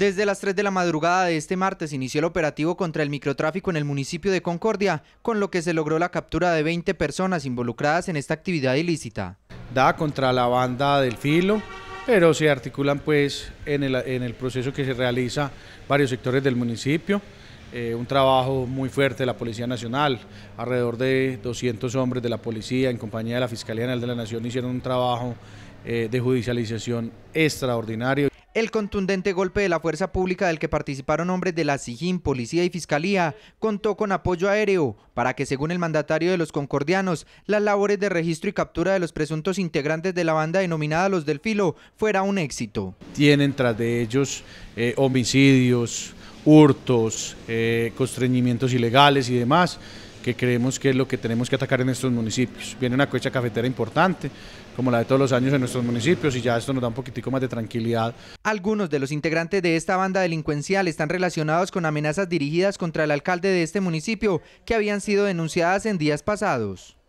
Desde las 3 de la madrugada de este martes inició el operativo contra el microtráfico en el municipio de Concordia, con lo que se logró la captura de 20 personas involucradas en esta actividad ilícita. Da contra la banda del filo, pero se articulan pues en el, proceso que se realiza varios sectores del municipio. Eh, un trabajo muy fuerte de la Policía Nacional, alrededor de 200 hombres de la policía en compañía de la Fiscalía General de la Nación hicieron un trabajo eh, de judicialización extraordinario. El contundente golpe de la fuerza pública del que participaron hombres de la SIGIN, Policía y Fiscalía contó con apoyo aéreo para que, según el mandatario de los concordianos, las labores de registro y captura de los presuntos integrantes de la banda denominada Los del Filo fuera un éxito. Tienen tras de ellos eh, homicidios, hurtos, eh, constreñimientos ilegales y demás que creemos que es lo que tenemos que atacar en estos municipios. Viene una cosecha cafetera importante, como la de todos los años en nuestros municipios, y ya esto nos da un poquitico más de tranquilidad. Algunos de los integrantes de esta banda delincuencial están relacionados con amenazas dirigidas contra el alcalde de este municipio, que habían sido denunciadas en días pasados.